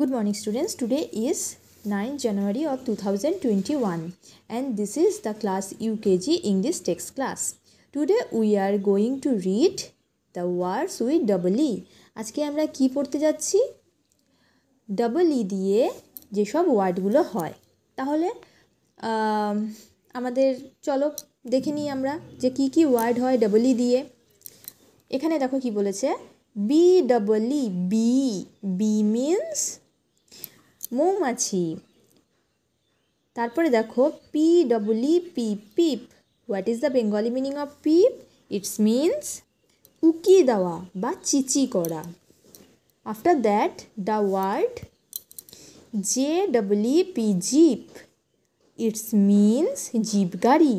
Good morning students. Today is 9 January of 2021 and this is the class UKG English text class. Today we are going to read the words with double E. আজকে আমরা কি পড়তে যাচ্ছি double E দিয়ে যেসব ওয়ার্ডগুলো হয় তাহলে আমাদের চলো দেখে নিই আমরা যে কি কি ওয়ার্ড হয় ডাবল ই দিয়ে এখানে দেখো কি বলেছে B double E B bee means মৌমাছি তারপরে দেখো P double E P peep what is the Bengali meaning of peep it's means উকি দেওয়া বা চিচি করা after that the word J double E P jeep it's means jeep গাড়ি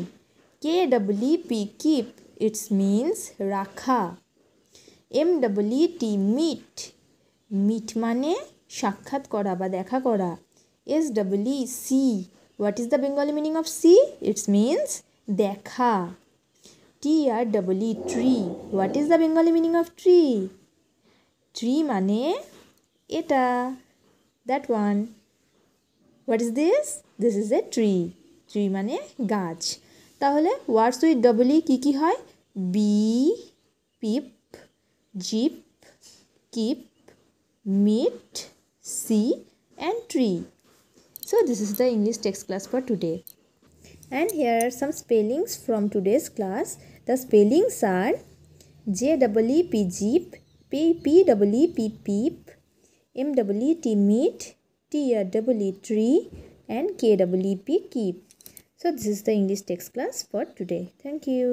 K double E P keep it's means রাখা M double E T meet meet মানে সাক্ষাৎ করা বা দেখা করা S double E C what is the Bengali meaning of C it's means দেখা T R double E tree what is the Bengali meaning of tree tree মানে এটা that one what is this this is a tree tree মানে গাছ তাহলে words with double E কী কী হয় bee peep jeep keep meet sea and tree. So this is the English text class for today. And here are some spellings from today's class. The spellings are J -E P Jeep, P P -E P Peep, M -E T Meat, T R E Tree, and K -E P Keep. So this is the English text class for today. Thank you.